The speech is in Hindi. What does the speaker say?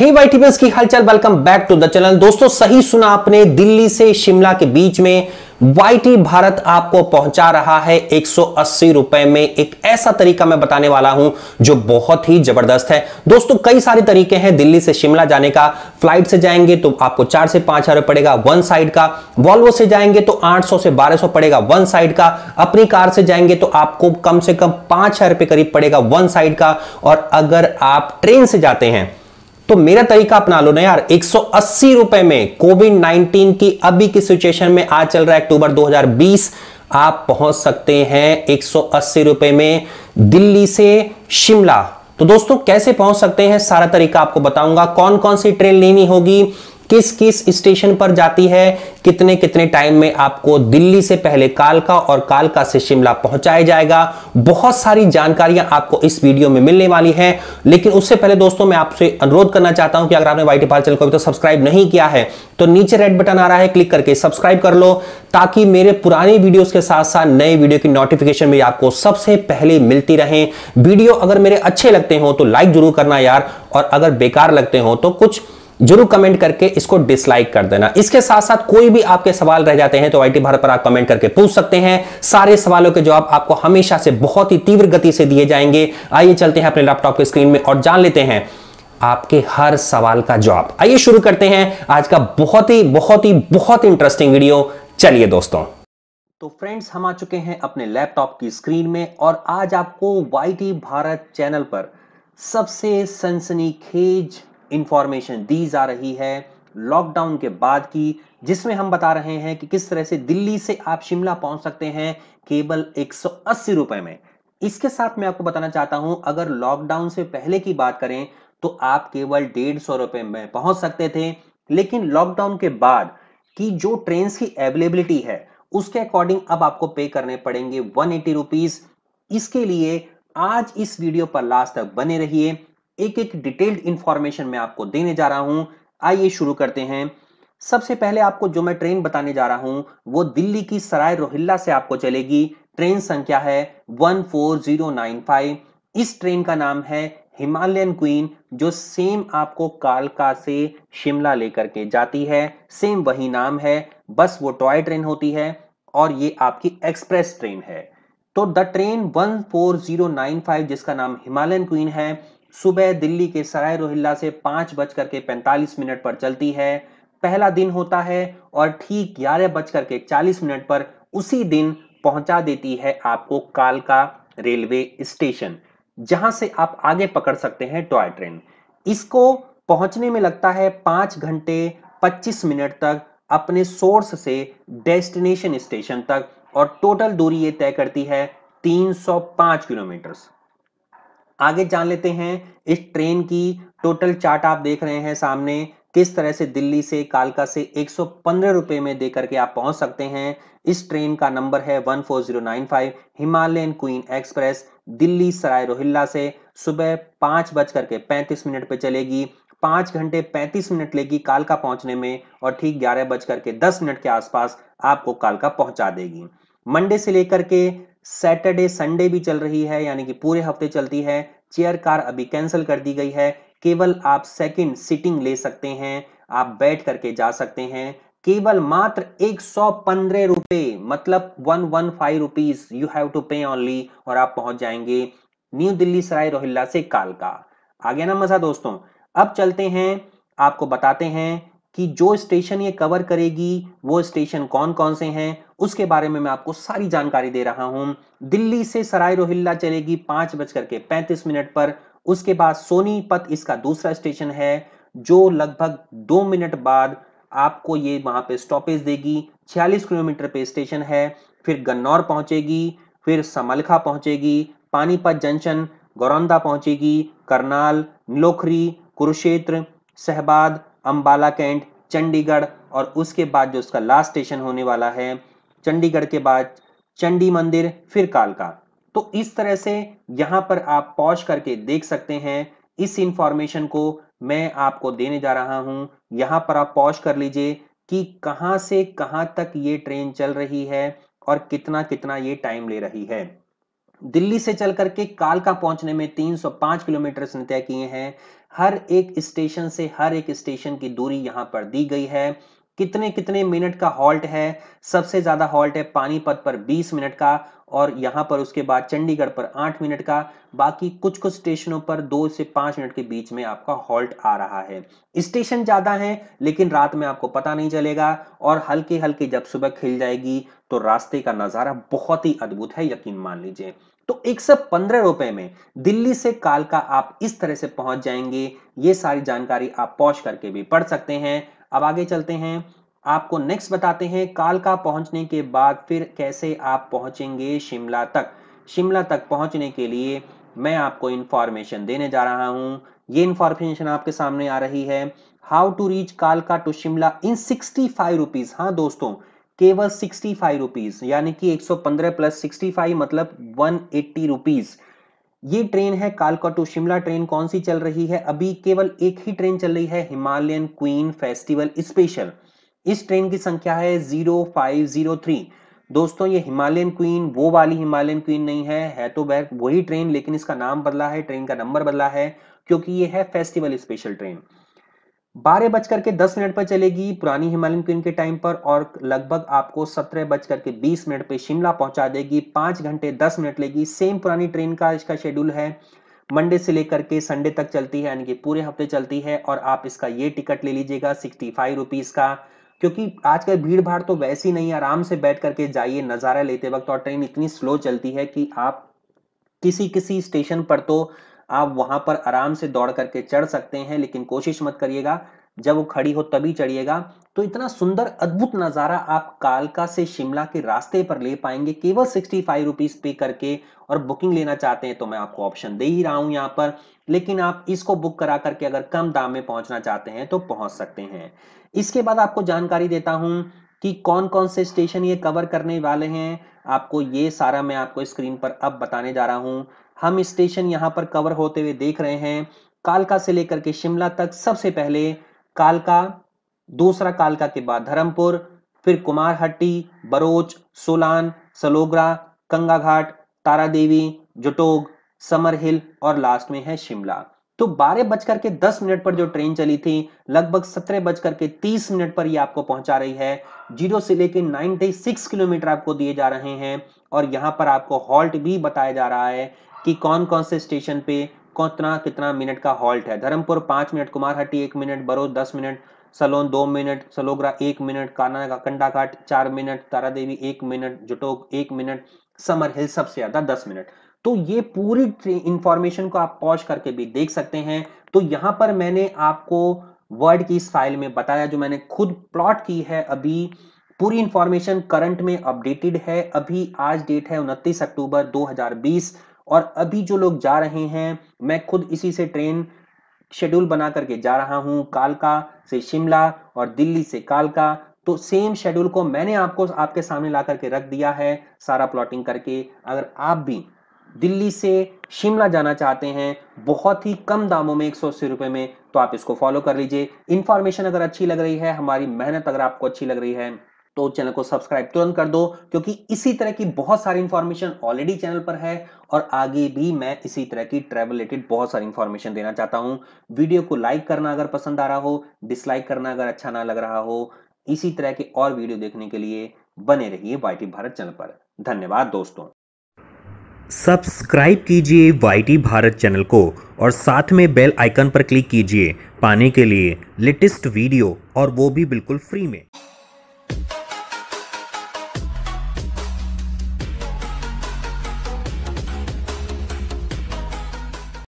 हे की हलचल welcome back to the channel दोस्तों सही सुना आपने दिल्ली से शिमला के बीच में वाई भारत आपको पहुंचा रहा है एक रुपए में एक ऐसा तरीका मैं बताने वाला हूं जो बहुत ही जबरदस्त है दोस्तों कई सारे तरीके हैं दिल्ली से शिमला जाने का फ्लाइट से जाएंगे तो आपको चार से पांच हजार पड़ेगा वन साइड का वॉल्वो से जाएंगे तो 800 से 1200 पड़ेगा वन साइड का अपनी कार से जाएंगे तो आपको कम से कम पांच हजार करीब पड़ेगा वन साइड का और अगर आप ट्रेन से जाते हैं तो मेरा तरीका अपना लो ना यार एक रुपए में कोविड 19 की अभी की सिचुएशन में आज चल रहा है अक्टूबर 2020 आप पहुंच सकते हैं एक रुपए में दिल्ली से शिमला तो दोस्तों कैसे पहुंच सकते हैं सारा तरीका आपको बताऊंगा कौन कौन सी ट्रेन लेनी होगी किस किस स्टेशन पर जाती है कितने कितने टाइम में आपको दिल्ली से पहले कालका और कालका से शिमला पहुंचाया जाएगा बहुत सारी जानकारियां आपको इस वीडियो में मिलने वाली हैं लेकिन उससे पहले दोस्तों मैं आपसे अनुरोध करना चाहता हूं कि अगर आपने वाई टी चैनल को अभी तो सब्सक्राइब नहीं किया है तो नीचे रेड बटन आ रहा है क्लिक करके सब्सक्राइब कर लो ताकि मेरे पुराने वीडियोज के साथ साथ नए वीडियो की नोटिफिकेशन भी आपको सबसे पहले मिलती रहे वीडियो अगर मेरे अच्छे लगते हो तो लाइक जरूर करना यार और अगर बेकार लगते हो तो कुछ जरूर कमेंट करके इसको डिसलाइक कर देना इसके साथ साथ कोई भी आपके सवाल रह जाते हैं तो आई भारत पर आप कमेंट करके पूछ सकते हैं सारे सवालों के जवाब आपको हमेशा से बहुत ही तीव्र गति से दिए जाएंगे आइए चलते हैं अपने लैपटॉप के स्क्रीन में और जान लेते हैं आपके हर सवाल का जवाब आइए शुरू करते हैं आज का बहुत ही बहुत ही बहुत इंटरेस्टिंग वीडियो चलिए दोस्तों तो फ्रेंड्स हम आ चुके हैं अपने लैपटॉप की स्क्रीन में और आज आपको वाई भारत चैनल पर सबसे सनसनीखेज इंफॉर्मेशन दी जा रही है लॉकडाउन के बाद की जिसमें हम बता रहे हैं कि किस तरह से दिल्ली से आप शिमला पहुंच सकते हैं केवल एक रुपए में इसके साथ मैं आपको बताना चाहता हूं अगर लॉकडाउन से पहले की बात करें तो आप केवल डेढ़ सौ रुपए में पहुंच सकते थे लेकिन लॉकडाउन के बाद की जो ट्रेन की अवेलेबिलिटी है उसके अकॉर्डिंग अब आपको पे करने पड़ेंगे वन एटी रुपीज इसके लिए आज इस वीडियो पर लास्ट तक बने रहिए एक एक डिटेल्ड इंफॉर्मेशन मैं आपको देने जा रहा हूं आइए शुरू करते हैं सबसे पहले आपको जो मैं ट्रेन बताने जा रहा हूं वो दिल्ली की सराय रोहिल्ला से आपको चलेगी ट्रेन संख्या है 14095 इस ट्रेन का नाम है हिमालयन क्वीन जो सेम आपको कालका से शिमला लेकर के जाती है सेम वही नाम है बस वो टॉय ट्रेन होती है और ये आपकी एक्सप्रेस ट्रेन है तो द ट्रेन 14095 जिसका नाम हिमालयन क्वीन है सुबह दिल्ली के सराय रोहिल्ला से पांच बज करके पैंतालीस मिनट पर चलती है पहला दिन होता है और ठीक ग्यारह बज करके चालीस मिनट पर उसी दिन पहुंचा देती है आपको कालका रेलवे स्टेशन जहां से आप आगे पकड़ सकते हैं टॉय ट्रेन इसको पहुंचने में लगता है पांच घंटे पच्चीस मिनट तक अपने सोर्स से डेस्टिनेशन स्टेशन तक और टोटल दूरी ये तय करती है 305 किलोमीटर्स आगे जान लेते हैं इस ट्रेन की टोटल चार्ट आप देख रहे हैं सामने किस तरह से दिल्ली से कालका से एक सौ रुपए में दे करके आप पहुंच सकते हैं इस ट्रेन का नंबर है 14095 Himalayan queen express Delhi Sarai Rohilla से सुबह पाँच बज करके पैंतीस मिनट पे चलेगी पाँच घंटे पैंतीस मिनट लेगी कालका पहुंचने में और ठीक ग्यारह बज करके दस मिनट के आसपास आपको कालका पहुंचा देगी मंडे से लेकर के सैटरडे संडे भी चल रही है यानी कि पूरे हफ्ते चलती है चेयर कार अभी कैंसिल कर दी गई है केवल आप सेकंड सिटिंग ले सकते हैं आप बैठ करके जा सकते हैं केवल मात्र एक सौ पंद्रह रुपए मतलब one one five rupees you have to pay only और आप पहुंच जाएंगे न्यू दिल्ली सराय रोहिल्ला से कालका आ गया ना मजा दोस्तों अब चलते हैं आपको बताते हैं कि जो स्टेशन ये कवर करेगी वो स्टेशन कौन कौन से हैं उसके बारे में मैं आपको सारी जानकारी दे रहा हूं दिल्ली से सराय रोहिल्ला चलेगी पांच बजकर के पैंतीस मिनट पर उसके बाद सोनीपत इसका दूसरा स्टेशन है जो लगभग दो मिनट बाद आपको ये वहां पे स्टॉपेज देगी 46 किलोमीटर पे स्टेशन है फिर गन्नौर पहुंचेगी फिर समलखा पहुंचेगी पानीपत जंक्शन गौरंदा पहुंचेगी करनाल नलोखरी कुरुक्षेत्र सहबाद अम्बाला कैंट चंडीगढ़ और उसके बाद जो उसका लास्ट स्टेशन होने वाला है चंडीगढ़ के बाद चंडी मंदिर फिर कालका तो इस तरह से यहाँ पर आप पॉज करके देख सकते हैं इस इंफॉर्मेशन को मैं आपको देने जा रहा हूँ यहाँ पर आप पॉज कर लीजिए कि कहाँ से कहाँ तक ये ट्रेन चल रही है और कितना कितना ये टाइम ले रही है दिल्ली से चल करके कालका पहुंचने में 305 किलोमीटर इसने तय किए हैं हर एक स्टेशन से हर एक स्टेशन की दूरी यहां पर दी गई है कितने कितने मिनट का हॉल्ट है सबसे ज्यादा हॉल्ट है पानीपत पर 20 मिनट का और यहां पर उसके बाद चंडीगढ़ पर 8 मिनट का बाकी कुछ कुछ स्टेशनों पर दो से पांच मिनट के बीच में आपका हॉल्ट आ रहा है स्टेशन ज़्यादा है लेकिन रात में आपको पता नहीं चलेगा और हल्के हल्के जब सुबह खिल जाएगी तो रास्ते का नज़ारा बहुत ही अद्भुत है यकीन मान लीजिए तो एक सौ पंद्रह रुपए में दिल्ली से कालका आप इस तरह से पहुंच जाएंगे ये सारी जानकारी आप पॉज करके भी पढ़ सकते हैं अब आगे चलते हैं आपको नेक्स्ट बताते हैं कालका पहुंचने के बाद फिर कैसे आप पहुंचेंगे शिमला तक शिमला तक पहुंचने के लिए मैं आपको इन्फॉर्मेशन देने जा रहा हूं ये इन्फॉर्मेशन आपके सामने आ रही है हाउ टू रीच कालका to Shimla in sixty five rupees हाँ दोस्तों केवल सिक्सटी फाइव रुपीज यानी कि 115 प्लस 65 मतलब 180 एट्टी रुपीज ये ट्रेन है कालका टू शिमला ट्रेन कौन सी चल रही है अभी केवल एक ही ट्रेन चल रही है हिमालयन क्वीन फेस्टिवल स्पेशल इस ट्रेन की संख्या है जीरो फाइव जीरो थ्री दोस्तों ये हिमालयन क्वीन वो वाली हिमालयन क्वीन नहीं है है तो वह वही ट्रेन लेकिन इसका नाम बदला है ट्रेन का नंबर बदला है क्योंकि ये है फेस्टिवल स्पेशल ट्रेन बारह बज करके दस मिनट पर चलेगी पुरानी हिमालयन क्वीन के टाइम पर और लगभग आपको सत्रह बज करके बीस मिनट पर शिमला पहुंचा देगी पाँच घंटे दस मिनट लेगी सेम पुरानी ट्रेन का इसका शेड्यूल है मंडे से लेकर के संडे तक चलती है यानी कि पूरे हफ्ते चलती है और आप इसका ये टिकट ले लीजिएगा सिक्सटी फाइव रुपीज़ का क्योंकि आज का भीड़ भाड़ तो वैसे ही नहीं आराम से बैठ करके जाइए नज़ारा लेते वक्त और ट्रेन इतनी स्लो चलती है कि आप किसी किसी स्टेशन पर तो आप वहां पर आराम से दौड़ करके चढ़ सकते हैं लेकिन कोशिश मत करिएगा जब वो खड़ी हो तभी चढ़िएगा तो इतना सुंदर अद्भुत नज़ारा आप कालका से शिमला के रास्ते पर ले पाएंगे केवल सिक्सटी फाइव रुपीज़ पे करके और बुकिंग लेना चाहते हैं तो मैं आपको ऑप्शन दे ही रहा हूँ यहाँ पर लेकिन आप इसको बुक करा करके अगर कम दाम में पहुंचना चाहते हैं तो पहुंच सकते हैं इसके बाद आपको जानकारी देता हूँ कि कौन कौन से स्टेशन ये कवर करने वाले हैं आपको ये सारा मैं आपको स्क्रीन पर अब बताने जा रहा हूँ हम स्टेशन यहाँ पर कवर होते हुए देख रहे हैं कालका से लेकर के शिमला तक सबसे पहले कालका दूसरा कालका के बाद धर्मपुर फिर कुमारहट्टी बरोच सोलान सलोगरा कंगाघाट तारा देवी जुटोग समर हिल और लास्ट में है शिमला तो बारह बजकर के दस मिनट पर जो ट्रेन चली थी लगभग सत्रह बजकर के तीस मिनट पर ये आपको पहुंचा रही है जीरो से लेकर नाइनटी सिक्स किलोमीटर आपको दिए जा रहे हैं और यहाँ पर आपको हॉल्ट भी बताया जा रहा है कि कौन कौन से स्टेशन पे कितना कितना मिनट का हॉल्ट है धर्मपुर पाँच मिनट कुमारहट्टी एक मिनट बरोद दस मिनट सलोन दो मिनट सलोगरा एक मिनट काना का कंडाघाट चार मिनट तारा देवी एक मिनट जुटोक एक मिनट समर हिल सबसे ज्यादा दस मिनट तो ये पूरी इंफॉर्मेशन को आप पॉज करके भी देख सकते हैं तो यहाँ पर मैंने आपको वर्ड की इस फाइल में बताया जो मैंने खुद प्लॉट की है अभी पूरी इंफॉर्मेशन करंट में अपडेटेड है अभी आज डेट है उनतीस अक्टूबर 2020 और अभी जो लोग जा रहे हैं मैं खुद इसी से ट्रेन शेड्यूल बना करके जा रहा हूँ कालका से शिमला और दिल्ली से कालका तो सेम शेड्यूल को मैंने आपको आपके सामने ला करके रख दिया है सारा प्लॉटिंग करके अगर आप भी दिल्ली से शिमला जाना चाहते हैं बहुत ही कम दामों में एक सौ अस्सी रुपये में तो आप इसको फॉलो कर लीजिए इन्फॉर्मेशन अगर अच्छी लग रही है हमारी मेहनत अगर आपको अच्छी लग रही है तो चैनल को सब्सक्राइब तुरंत कर दो क्योंकि इसी तरह की बहुत सारी इंफॉर्मेशन ऑलरेडी चैनल पर है और आगे भी मैं इसी तरह की ट्रैवल रिलेटेड बहुत सारी इंफॉर्मेशन देना चाहता हूं वीडियो को लाइक करना अगर पसंद आ रहा हो डिसलाइक करना अगर अच्छा ना लग रहा हो इसी तरह के और वीडियो देखने के लिए बने रहिए वाई भारत चैनल पर धन्यवाद दोस्तों सब्सक्राइब कीजिए वाई भारत चैनल को और साथ में बेल आइकन पर क्लिक कीजिए पाने के लिए लेटेस्ट वीडियो और वो भी बिल्कुल फ्री में